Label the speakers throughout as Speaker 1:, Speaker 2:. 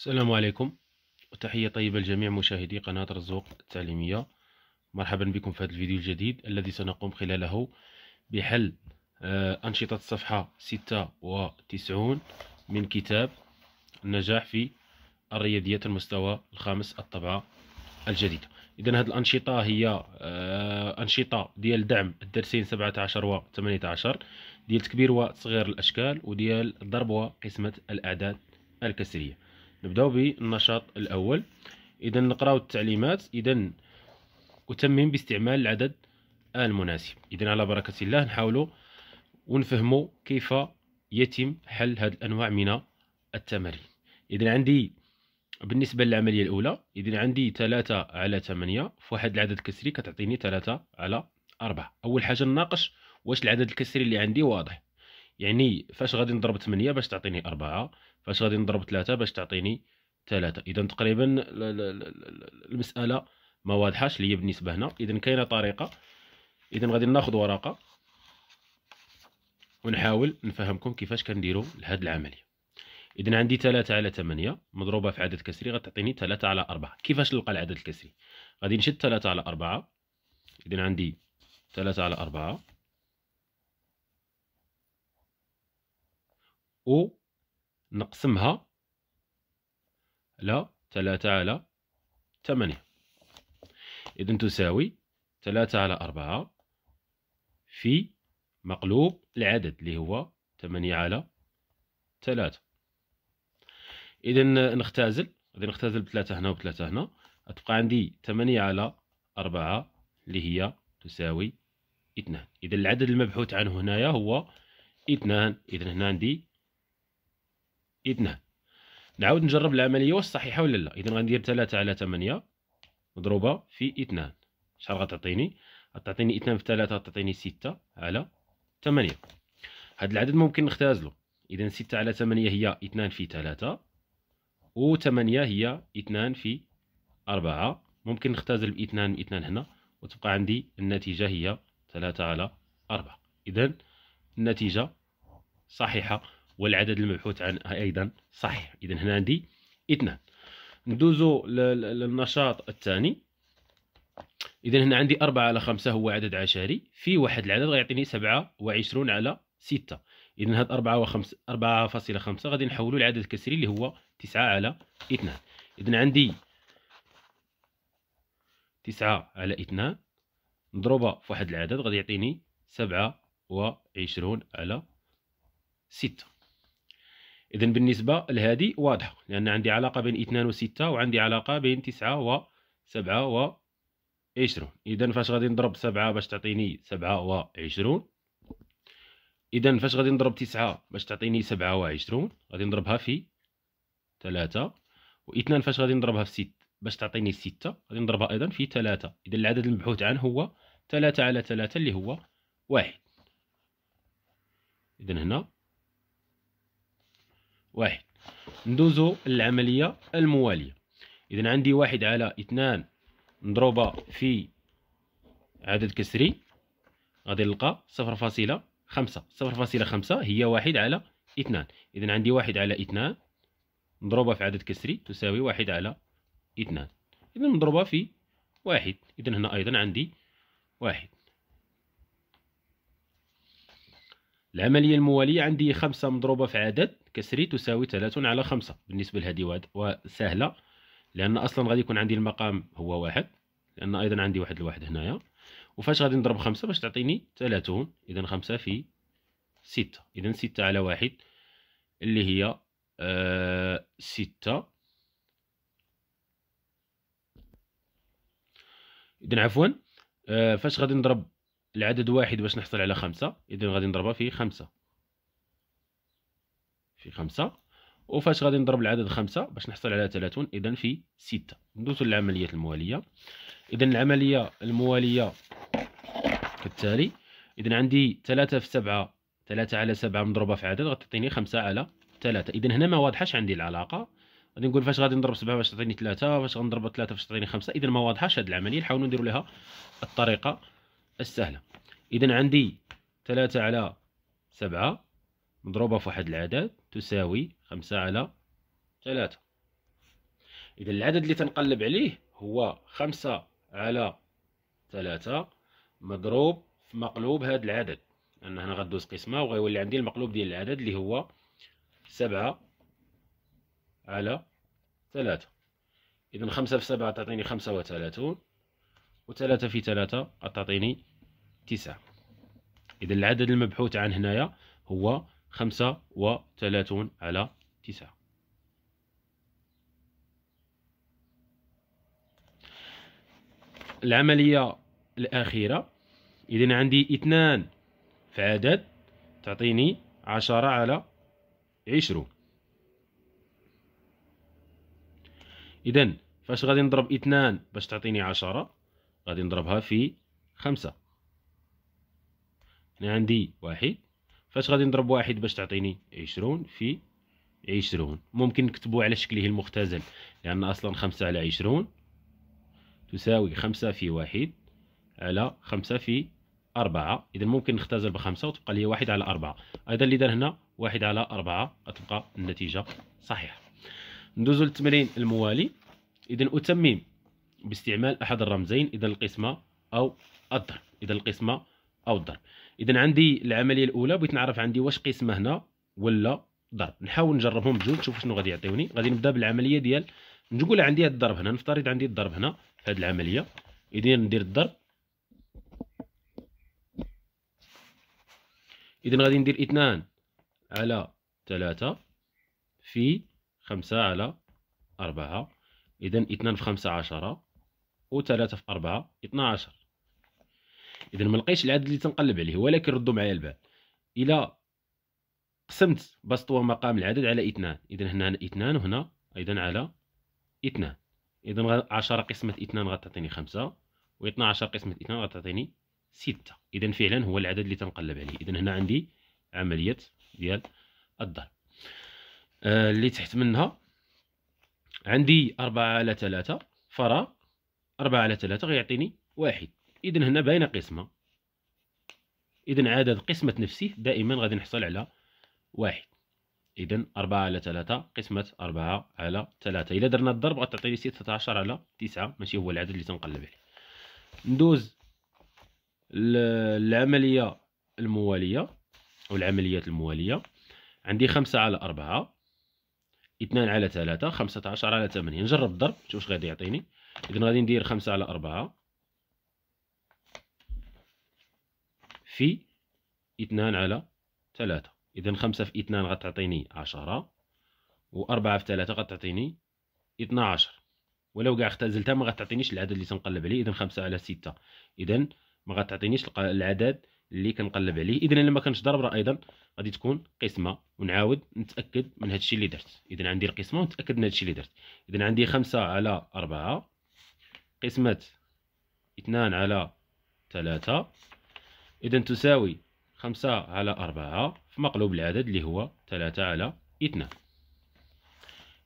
Speaker 1: السلام عليكم وتحية طيبة لجميع مشاهدي قناة رزوق التعليمية مرحبا بكم في هذا الفيديو الجديد الذي سنقوم خلاله بحل آه، أنشطة الصفحة 96 من كتاب النجاح في الرياضيات المستوى الخامس الطبعة الجديدة إذا هذه الأنشطة هي آه، أنشطة ديال دعم الدرسين 17 و 18 ديال تكبير وتصغير الأشكال وديال ضرب وقسمة الأعداد الكسرية نبداو بالنشاط الاول اذا نقراو التعليمات اذا وتمم باستعمال العدد المناسب اذا على بركه الله نحاولوا ونفهموا كيف يتم حل هذه الانواع من التمارين اذا عندي بالنسبه للعمليه الاولى اذا عندي 3 على 8 في واحد العدد الكسري كتعطيني 3 على 4 اول حاجه نناقش واش العدد الكسري اللي عندي واضح يعني فاش غادي نضرب 8 باش تعطيني 4 فاش غادي نضرب ثلاثة باش تعطيني ثلاثة اذا تقريبا المسألة ما واضحاش ليا بالنسبة هنا اذا كاينة طريقة اذا غادي ناخذ ورقة ونحاول نفهمكم كيفاش كنديروا لهاد العملية اذا عندي ثلاثة على ثمانية مضروبه في عدد كسري غتعطيني ثلاثة على أربعة كيفاش نلقى العدد الكسري غادي نشد ثلاثة على أربعة اذا عندي ثلاثة على أربعة و نقسمها على ثلاثة على ثمانية إذن تساوي ثلاثة على أربعة في مقلوب العدد اللي هو ثمانية على ثلاثة إذن نختازل غادي نختازل بثلاثة هنا وبثلاثة هنا تبقى عندي ثمانية على أربعة اللي هي تساوي اثنان إذا العدد المبحوث عنه هنايا هو اثنان إذا هنا عندي اثنان نعاود نجرب العمليه واش صحيحه ولا لا اذا غندير 3 على 8 مضروبه في اثنان شحال غتعطيني غتعطيني 2 في 3 غتعطيني 6 على 8 هذا العدد ممكن نختازلو اذا 6 على 8 هي 2 في 3 و8 هي 2 في 4 ممكن نختازل نختزل باثنان 2 هنا وتبقى عندي النتيجه هي 3 على 4 اذا النتيجه صحيحه والعدد المبحوث عن ايضا صحيح اذا هنا عندي اثنان ندوزو للنشاط الثاني اذا هنا عندي 4 على 5 هو عدد عشري في واحد العدد غيعطيني 27 على 6 اذا هاد 4 و5 4.5 غادي نحولو لعدد كسري اللي هو 9 على 2 اذا عندي 9 على 2 نضربها في واحد العدد غادي يعطيني 27 على 6 اذا بالنسبه لهذه واضحه لان عندي علاقه بين 2 و 6 وعندي علاقه بين 9 و 7 و 20 اذا فاش غادي نضرب 7 باش تعطيني سبعة وعشرون اذا فاش غادي نضرب 9 باش تعطيني سبعة وعشرون غادي نضربها في 3 و2 فاش غادي نضربها في 6 باش تعطيني 6 غادي نضربها ايضا في 3 اذا العدد المبحوث عنه هو 3 على 3 اللي هو واحد اذا هنا واحد ندوزو للعملية الموالية إذا عندي واحد على اثنان مضروبة في عدد كسري غادي نلقى صفر فاصلة خمسة صفر فاصلة خمسة هي واحد على اثنان إذا عندي واحد على اثنان مضروبة في عدد كسري تساوي واحد على اثنان إذا مضروبة في واحد إذا هنا أيضا عندي واحد العملية الموالية عندي خمسة مضروبة في عدد كسري تساوي 3 على 5 بالنسبة لهذه وهاد وسهلة لأن أصلا غادي يكون عندي المقام هو واحد لأن أيضا عندي واحد لواحد هنايا وفاش غادي نضرب 5 باش تعطيني 30 إذا 5 في 6 إذا 6 على 1 اللي هي 6 آه 6 إذا عفوا آه فاش غادي نضرب العدد واحد باش نحصل على خمسة إذا غادي نضربها في خمسة في خمسة وفاش غادي نضرب العدد خمسة باش نحصل على ثلاثون إذا في ستة ندوزو للعملية الموالية إذا العملية الموالية كالتالي إذا عندي ثلاثة في سبعة ثلاثة على سبعة مضروبة في عدد غتعطيني خمسة على ثلاثة إذا هنا ما واضحاش عندي العلاقة غادي نقول فاش غادي نضرب سبعة باش تعطيني ثلاثة فاش غنضرب ثلاثة باش تعطيني خمسة إذا ما واضحاش هاد العملية نحاولو نديرو لها الطريقة السهلة إذا عندي ثلاثة على سبعة مضروبة في واحد العدد تساوي خمسة على ثلاثة إذا العدد اللي تنقلب عليه هو خمسة على ثلاثة مضروب في مقلوب هذا العدد أنا هنا غدوز قسمة وغيولي عندي المقلوب ديال العدد اللي هو سبعة على ثلاثة إذا خمسة في سبعة تعطيني خمسة وثلاثون وثلاثة في ثلاثة تعطيني تسعة إذا العدد المبحوث عن هنايا هو خمسة وثلاثون على تسعة العملية الأخيرة إذن عندي اثنان في عدد تعطيني عشرة على عشرون إذن فاش غادي نضرب اثنان باش تعطيني عشرة غادي نضربها في خمسة هنا عندي واحد فاش غادي نضرب واحد باش تعطيني عشرون في عشرون ممكن نكتبو على شكله المختزل لأن أصلا خمسة على عشرون تساوي خمسة في واحد على خمسة في أربعة إذا ممكن نختزل بخمسة وتبقى لي واحد على أربعة أيضا اللي دار هنا واحد على أربعة غتبقى النتيجة صحيحة ندوزو للتمرين الموالي إذا أتمم باستعمال أحد الرمزين إذا القسمة أو الضرب إذا القسمة أو الضرب اذا عندي العمليه الاولى بغيت نعرف عندي واش قسمه هنا ولا ضرب نحاول نجربهم بجوج نشوف شنو غادي يعطيوني غادي نبدا بالعمليه ديال نقول عندي هاد الضرب هنا نفترض عندي الضرب هنا في هذه العمليه اذا ندير الضرب اذا غادي ندير اثنان على ثلاثة في خمسة على أربعة إذا اثنان في خمسة عشرة وثلاثة في أربعة اثنا عشر اذا ما لقيتش العدد اللي تنقلب عليه ولكن ردوا معايا البال الى قسمت بسطوة مقام العدد على اثنان اذا هنا اثنان وهنا ايضا على اثنان اذا 10 قسمة اثنان غتعطيني خمسة و 12 قسمة اثنان غتعطيني ستة اذا فعلا هو العدد اللي تنقلب عليه اذا هنا عندي عملية ديال الضرب آه اللي تحت منها عندي أربعة على ثلاثة فراغ أربعة على ثلاثة غيعطيني واحد اذا هنا باينه قسمه اذا عدد قسمه نفسه دائما غادي نحصل على واحد اذا 4 على 3 قسمه 4 على 3 الا درنا الضرب غتعطيني 16 على 9 ماشي هو العدد اللي تنقلب عليه ندوز العمليه المواليه او العمليات المواليه عندي 5 على 4 2 على 3 15 على 8 نجرب الضرب نشوف واش غادي يعطيني اذا غادي ندير 5 على 4 في اثنان على ثلاثة إذا خمسة في اثنان غتعطيني عشرة وأربعة في ثلاثة غتعطيني اثنا عشر ولو كاع اختزلتها ما غتعطينيش العدد اللي تنقلب عليه إذا خمسة على ستة إذا ما غتعطينيش العدد اللي كنقلب عليه إذا لما ضرب راه أيضا غادي تكون قسمة ونعاود نتأكد من هادشي اللي درت إذا عندي القسمة ونتأكد من هادشي اللي درت إذا عندي خمسة على أربعة قسمة اثنان على ثلاثة إذا تساوي خمسة على أربعة في مقلوب العدد اللي هو ثلاثة على اثنان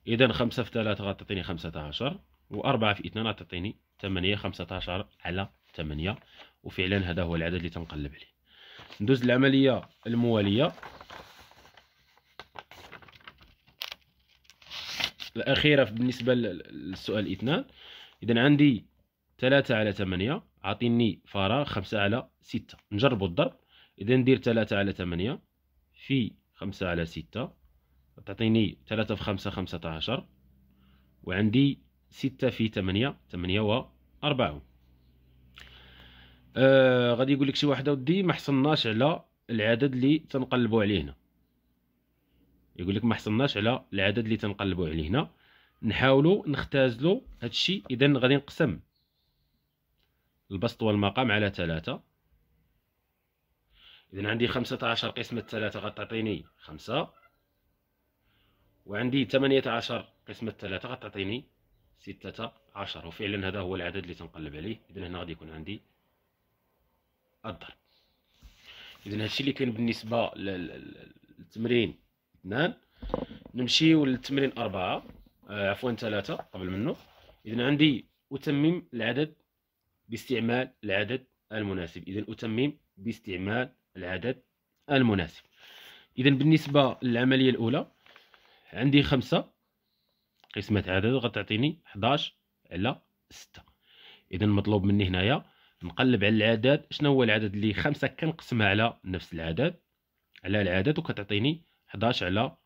Speaker 1: إذا خمسة في ثلاثة غتعطيني خمسة عشر وأربعة في اثنان غتعطيني ثمانية خمسة عشر على ثمانية وفعلا هذا هو العدد اللي تنقلب عليه ندوز العملية الموالية الأخيرة بالنسبة للسؤال اثنان إذا عندي 3 على 8 عطيني فراغ 5 على 6 نجربوا الضرب اذا ندير 3 على 8 في 5 على 6 تعطيني 3 في 5 15 وعندي 6 في 8 8 و 4 آه غادي يقول لك شي واحد اودي ما حصلناش على العدد اللي تنقلبوا عليه هنا يقول لك ما حصلناش على العدد اللي تنقلبوا عليه هنا نحاولوا نختازلوا هادشي اذا غادي نقسم البسط والمقام على ثلاثة إذا عندي خمسة عشر قسمة ثلاثة غتعطيني خمسة وعندي ثمانية عشر قسمة ثلاثة غتعطيني ستة عشر وفعلا هذا هو العدد اللي تنقلب عليه إذا هنا غادي يكون عندي الضرب إذا هادشي اللي كاين بالنسبة للتمرين اثنان نمشيو للتمرين أربعة آه، عفوا ثلاثة قبل منه إذا عندي أتمم العدد باستعمال العدد المناسب إذا أتمم باستعمال العدد المناسب إذا بالنسبة للعملية الأولى عندي خمسة قسمة عدد غتعطيني 11 على 6 إذا مطلوب مني هنايا نقلب على العدد شنو هو العدد اللي خمسة كنقسمها على نفس العدد على العدد وكتعطيني 11 على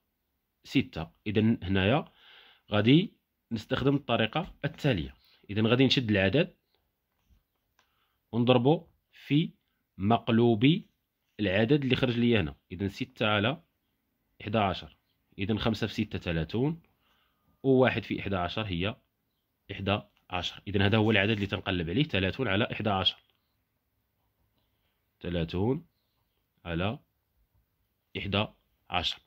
Speaker 1: 6 إذا هنايا غادي نستخدم الطريقة التالية إذا غادي نشد العدد ونضربه في مقلوب العدد اللي خرج لي هنا اذا 6 على 11 اذا 5 في 6 30 و1 في 11 هي 11 اذا هذا هو العدد اللي تنقلب عليه 30 على 11 30 على 11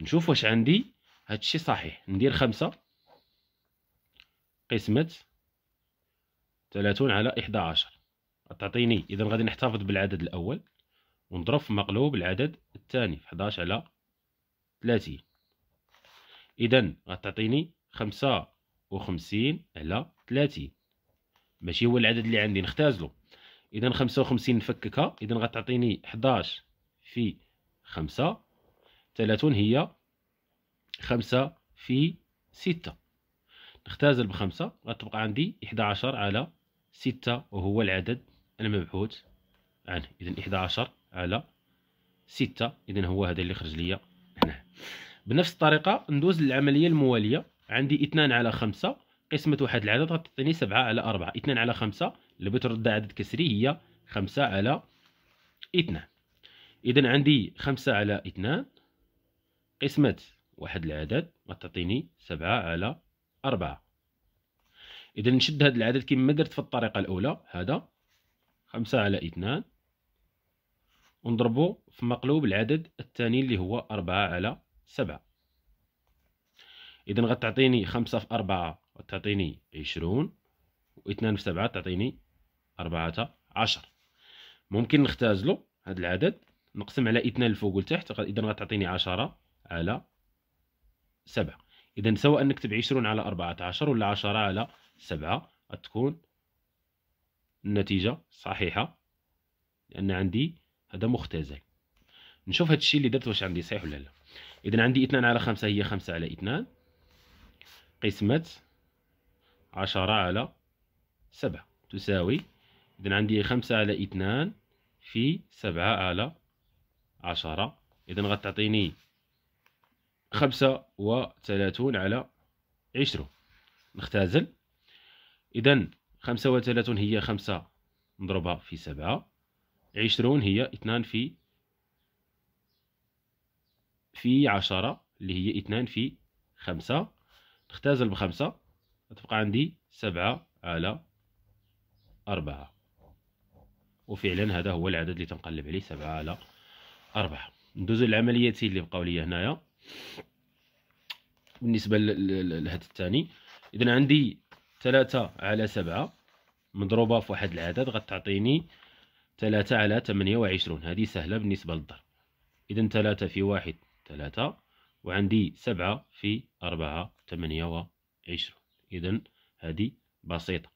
Speaker 1: نشوف واش عندي هذا الشيء صحيح ندير 5 قسمة 30 على 11 تعطيني اذا غادي نحتفظ بالعدد الاول ونضرب في مقلوب العدد الثاني في 11 على 30 اذا غتعطيني 55 على 30 ماشي هو العدد اللي عندي نختازلو اذا 55 نفككها اذا غتعطيني 11 في 5 30 هي 5 في 6 نختازل بخمسة غتبقى عندي 11 على 6 وهو العدد المبحوث عنه إذا 11 على 6 إذا هو هذا اللي خرج ليا هنا بنفس الطريقة ندوز للعملية الموالية عندي 2 على 5 قسمة واحد العدد غتعطيني 7 على 4 2 على 5 اللي بترد عدد كسري هي 5 على 2 إذا عندي 5 على 2 قسمة واحد العدد غتعطيني 7 على 4 إذا نشد هذا العدد كما درت في الطريقة الأولى هذا خمسة على اثنان ونضربو في مقلوب العدد الثاني اللي هو أربعة على سبعة إذا غتعطيني خمسة في أربعة غتعطيني عشرون واثنان في سبعة تعطيني أربعة عشر ممكن نختازلو هاد العدد نقسم على اثنان الفوق والتحت إذا غتعطيني عشرة على سبعة إذا سواء نكتب عشرون على أربعة عشر ولا عشرة على سبعة غتكون النتيجة صحيحة لأن عندي هذا مختزل نشوف هاد الشيء اللي درت واش عندي صحيح ولا لا إذا عندي اثنان على خمسة هي خمسة على اثنان قسمة عشرة على سبعة تساوي إذا عندي خمسة على اثنان في سبعة على عشرة إذا غتعطيني خمسة وثلاثون على عشرون نختازل إذا خمسة وثلاثون هي خمسة مضربة في سبعة عشرون هي اثنان في في عشرة اللي هي اثنان في خمسة نختازل بخمسة تبقى عندي سبعة على أربعة وفعلا هذا هو العدد اللي تنقلب عليه سبعة على أربعة ندوزو للعمليتين اللي بقاو لي هنايا بالنسبة لهذا الثاني إذا عندي ثلاثة على سبعة مضروبة في واحد العدد غتعطيني ثلاثة على ثمانية وعشرون هذه سهلة بالنسبة للضرب إذا ثلاثة في واحد ثلاثة وعندي سبعة في أربعة ثمانية وعشرون إذا هذه بسيطة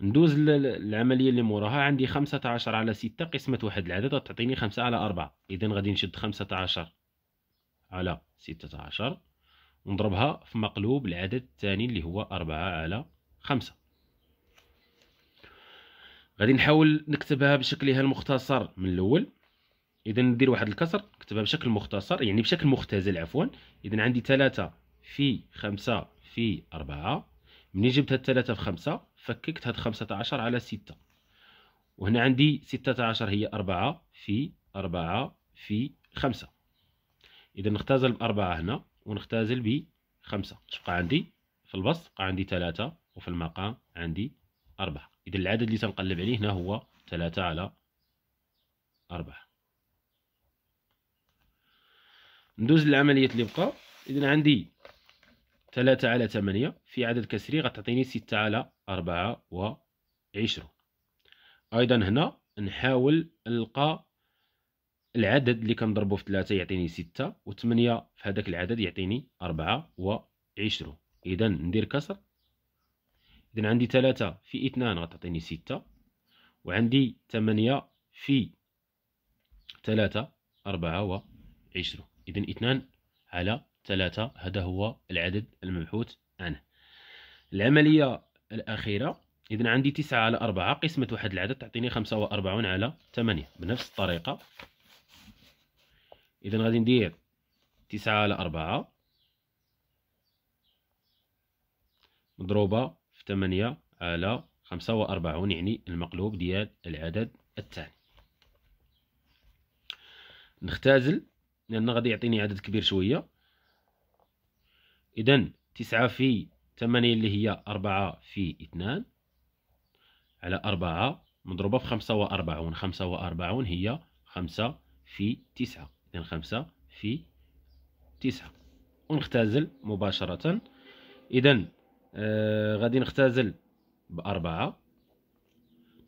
Speaker 1: ندوز للعملية اللي موراها عندي خمسة عشر على ستة قسمة واحد العدد غتعطيني خمسة على أربعة إذا غادي نشد خمسة عشر على ستة عشر ونضربها في مقلوب العدد الثاني اللي هو أربعة على خمسة غادي نحاول نكتبها بشكلها المختصر من الاول اذا ندير واحد الكسر نكتبها بشكل مختصر يعني بشكل مختزل عفوا اذا عندي ثلاثة في خمسة في أربعة مني جبت هاد ثلاثة في خمسة فككت هاد خمسة عشر على ستة وهنا عندي ستة عشر هي أربعة في أربعة في خمسة إذا نختزل بأربعة هنا ونختزل بخمسة تبقى عندي في البسط تبقى عندي ثلاثة وفي المقام عندي أربعة إذا العدد اللي تنقلب عليه هنا هو ثلاثة على أربعة ندوز للعملية اللي بقى إذا عندي ثلاثة على ثمانية في عدد كسري غتعطيني ستة على أربعة وعشرون أيضا هنا نحاول نلقى العدد اللي كنضربو في ثلاثة يعطيني ستة وثمانية في هذاك العدد يعطيني أربعة وعشرون إذا ندير كسر إذا عندي ثلاثة في اثنان غتعطيني ستة وعندي ثمانية في ثلاثة أربعة وعشرون إذا اثنان على ثلاثة هذا هو العدد المبحوث عنه العملية الأخيرة إذا عندي تسعة على أربعة قسمة واحد العدد تعطيني خمسة وأربعون على ثمانية بنفس الطريقة إذا غادي ندير تسعة على أربعة مضروبة 8 على 45 يعني المقلوب ديال العدد الثاني نختازل لأن غادي يعطيني عدد كبير شوية إذا 9 في 8 اللي هي 4 في 2 على 4 مضروبة في 45 45 هي 5 في 9 إذا 5 في 9 ونختازل مباشرة إذا آه، غادي نختزل بأربعة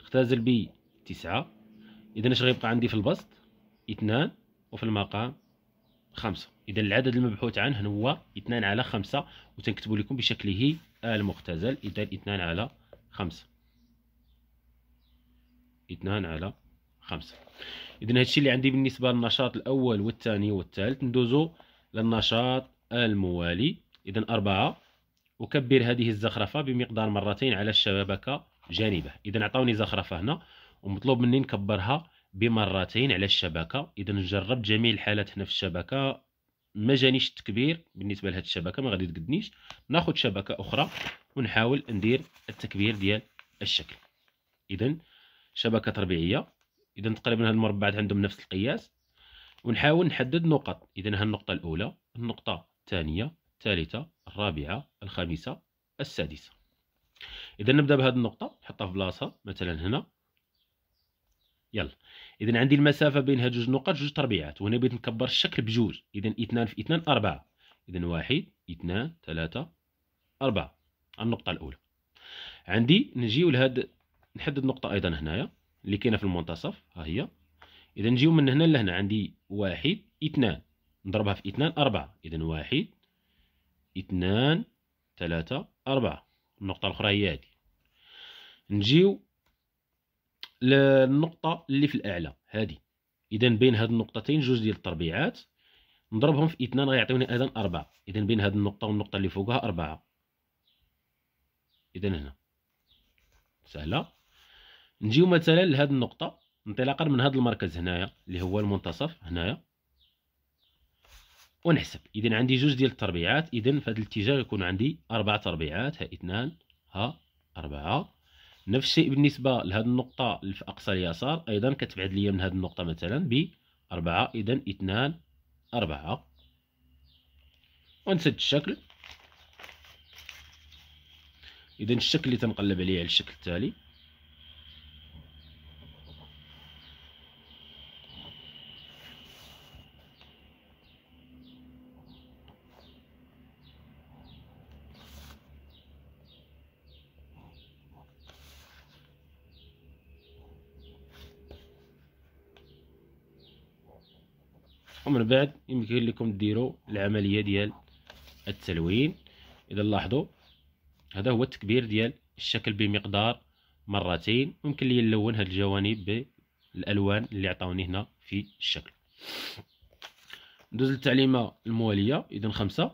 Speaker 1: نختزل بتسعة إذا اش غيبقى عندي في البسط اثنان وفي المقام خمسة إذا العدد المبحوث عنه هو اثنان على خمسة وتنكتبو لكم بشكله المختزل إذا اثنان على خمسة اثنان على خمسة إذا هادشي اللي عندي بالنسبة للنشاط الأول والثاني والثالث ندوزو للنشاط الموالي إذا أربعة أكبر هذه الزخرفة بمقدار مرتين على الشبكة جانبه إذا عطاوني زخرفة هنا ومطلوب مني نكبرها بمرتين على الشبكة إذا جربت جميع الحالات هنا في الشبكة ما جانيش التكبير بالنسبة لهذه الشبكة ما غادي تقدنيش ناخد شبكة أخرى ونحاول ندير التكبير ديال الشكل إذا شبكة ربيعية إذا تقريبا هاد المربعات عندهم نفس القياس ونحاول نحدد نقط إذا هالنقطة الأولى النقطة الثانية الثالثة الرابعة الخامسة السادسة إذا نبدأ بهذه النقطة نحطها في بلاصة مثلا هنا يلا إذا عندي المسافة بين هاد جوج نقط جوج تربيعات وهنا بغيت نكبر الشكل بجوج إذا اثنان في اثنان أربعة إذا واحد اثنان ثلاثة أربعة النقطة الأولى عندي نجيو لهاد نحدد نقطة أيضا هنايا اللي كاينة في المنتصف ها هي إذا نجيو من هنا لهنا عندي واحد اثنان نضربها في اثنان أربعة إذا واحد اثنان ثلاثة أربعة النقطة الأخرى هي هذه نجيو للنقطة اللي في الأعلى هذه إذا بين هاد النقطتين جوج ديال التربيعات نضربهم في اثنان غيعطيوني إذا أربعة إذا بين هاد النقطة والنقطة اللي فوقها أربعة إذا هنا سهلة نجيو مثلا لهاد النقطة انطلاقا من هاد المركز هنايا اللي هو المنتصف هنايا ونحسب اذا عندي جوج ديال التربيعات اذا في هذا الاتجاه يكون عندي اربع تربيعات ها اثنان ها اربعه نفس الشيء بالنسبه لهذه النقطه اللي في اقصى اليسار ايضا كتبعد ليا من هذه النقطه مثلا ب 4 اذا اثنان أربعة ونسد الشكل اذا الشكل اللي تنقلب عليه على الشكل التالي ومن بعد يمكن لكم ديروا العمليه ديال التلوين اذا لاحظوا هذا هو التكبير ديال الشكل بمقدار مرتين ممكن لي نلون هاد الجوانب بالالوان اللي عطاوني هنا في الشكل ندوز للتعليمه المواليه اذا خمسة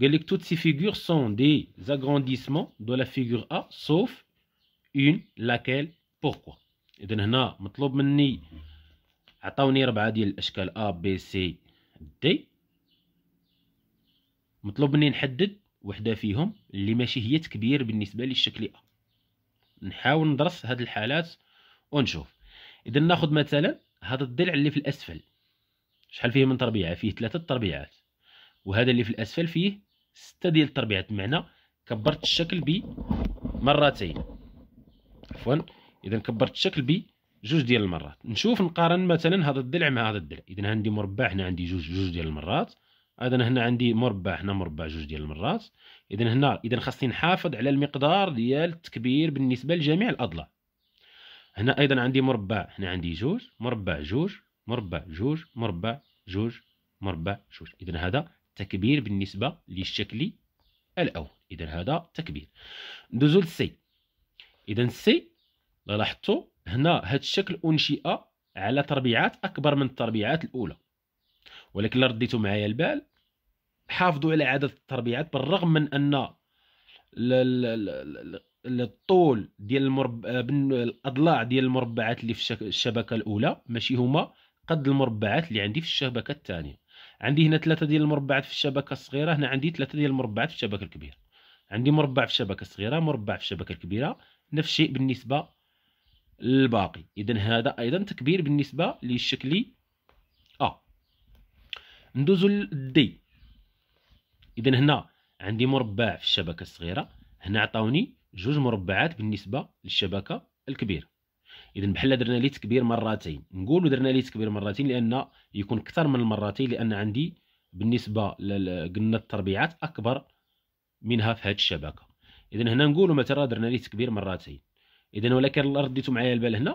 Speaker 1: قال لك توت سي فيغور سون دي agrandissements دو لا فيغور ا سوف اون لاكيل pourquoi اذا هنا مطلوب مني عطاوني ربعة ديال الاشكال ا بي سي دي مطلوب مني نحدد وحده فيهم اللي ماشي هي تكبير بالنسبه للشكل ا نحاول ندرس هاد الحالات ونشوف اذا ناخد مثلا هذا الضلع اللي في الاسفل شحال فيه من تربيعه فيه ثلاثه تربيعات وهذا اللي في الاسفل فيه سته ديال التربيعات بمعنى كبرت الشكل ب مرتين عفوا اذا كبرت الشكل ب جوج ديال المرات نشوف نقارن مثلا هذا الضلع مع هذا الضلع اذا عندي مربع هنا عندي جوج جوج ديال المرات اذا هنا عندي مربع هنا مربع جوج ديال المرات اذا هنا اذا خاصني نحافظ على المقدار ديال التكبير بالنسبه لجميع الاضلاع هنا ايضا عندي مربع هنا عندي جوج مربع جوج مربع جوج مربع جوج مربع جوج اذا هذا تكبير بالنسبه للشكل الاول اذا هذا تكبير ندوزو للسي اذا السي لاحظتوا هنا هاد الشكل انشئ على تربيعات اكبر من التربيعات الاولى ولكن لا رديتوا معايا البال حافظوا على عدد التربيعات بالرغم من ان الطول ديال المرب... الاضلاع ديال المربعات اللي في الشبكه الاولى ماشي هما قد المربعات اللي عندي في الشبكه الثانيه عندي هنا ثلاثه ديال المربعات في الشبكه الصغيره هنا عندي ثلاثه ديال المربعات في الشبكه الكبيره عندي مربع في الشبكه الصغيره مربع في الشبكه الكبيره نفس الشيء بالنسبه الباقي اذا هذا ايضا تكبير بالنسبه للشكل ا ندوزو للدي اذا هنا عندي مربع في الشبكه الصغيره هنا عطاوني جوج مربعات بالنسبه للشبكه الكبيره اذا بحال درنا لي تكبير مرتين نقولوا درنا لي تكبير مرتين لان يكون اكثر من المرتين لان عندي بالنسبه قلنا التربيعات اكبر منها في هذه الشبكه اذا هنا نقولوا مثلا درنا لي تكبير مرتين اذا ولكن الله رديتو معايا البال هنا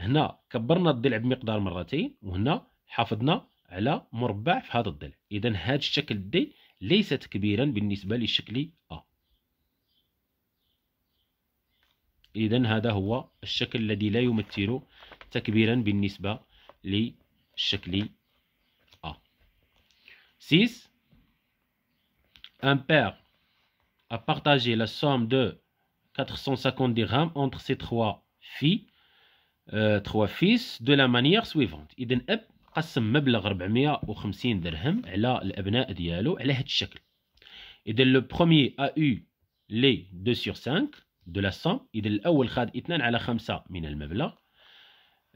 Speaker 1: هنا كبرنا الضلع بمقدار مرتين وهنا حافظنا على مربع في هذا الضلع اذا هذا الشكل دي ليست كبيرا بالنسبه لشكل ا اذا هذا هو الشكل الذي لا يمثل تكبيرا بالنسبه لشكل ا 6 ان بير ا بارتاجي لا سوم دو 450 dirhams entre ces trois filles, euh, trois fils, de la manière suivante. إذن أب قسم مبلغ 450 درهم على الأبناء ديالو على هذا الشكل. إذن le premier a eu les 2 sur 5 de la somme. إذن الأول خد 2 على 5 من المبلغ.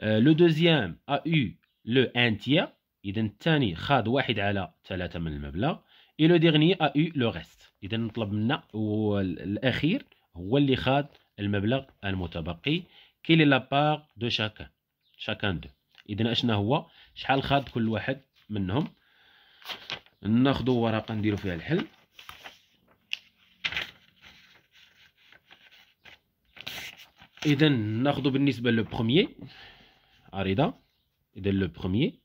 Speaker 1: Euh, le deuxième a eu le 1 tiers. إذن الثاني خد 1 على 3 من المبلغ. Et le dernier a eu le reste. إذن نطلب منا والأخير هو اللي خاد المبلغ المتبقي كي لي لابار دو شاكان شاكان دو اذا اشنا هو شحال خاد كل واحد منهم ناخذ ورقه نديرو فيها الحل اذا ناخذ بالنسبه لو بروميير عريضه اذا لو بروميير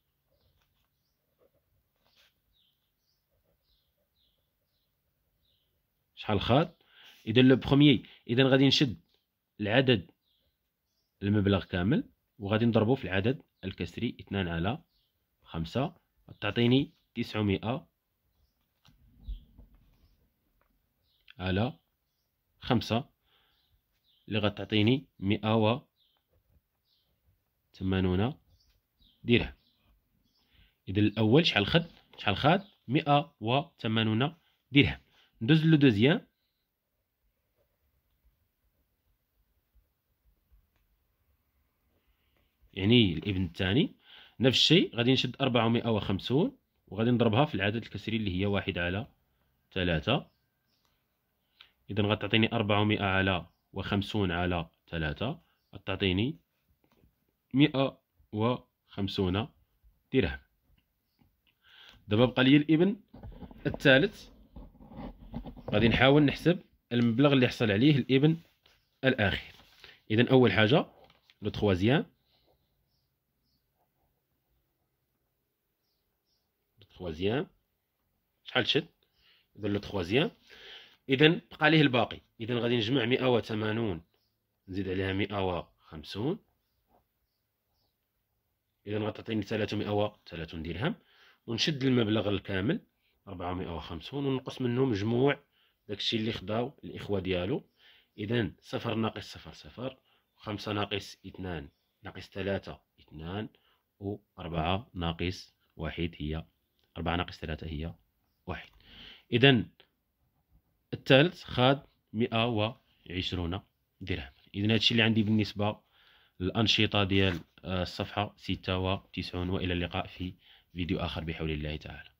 Speaker 1: شحال خاد اذا لو بروميي اذا غادي نشد العدد المبلغ كامل وغادي نضربه في العدد الكسري 2 على 5 تعطيني 900 على 5 اللي غتعطيني 180 درهم اذا الاول شحال خد شحال خد 180 درهم ندوز لو دوزيام يعني الابن الثاني نفس الشيء غادي نشد 450 وغادي نضربها في العدد الكسري اللي هي واحد على ثلاثة إذا غتعطيني 400 على وخمسون على ثلاثة غتعطيني مئة وخمسون درهم دابا بقى لي الابن الثالث غادي نحاول نحسب المبلغ اللي حصل عليه الابن الاخير إذا أول حاجة لو تخوازيام تخوازيام شحال شد إذا لو تخوازيام إذا بقى ليه الباقي إذا غادي نجمع مئة وثمانون نزيد عليها مئة وخمسون إذا غتعطيني ثلاثمائة وثلاثون درهم ونشد المبلغ الكامل ربعمائة وخمسون ونقص منه مجموع داكشي اللي خداو الإخوة ديالو إذا صفر ناقص صفر صفر خمسة ناقص اثنان ناقص ثلاثة اثنان وأربعة ناقص واحد هي 4 ناقص 3 هي 1 اذا الثالث خاد 120 درهم اذا هذا الشيء اللي عندي بالنسبه للانشطه ديال آه، الصفحه 96 والى اللقاء في فيديو اخر بحول الله تعالى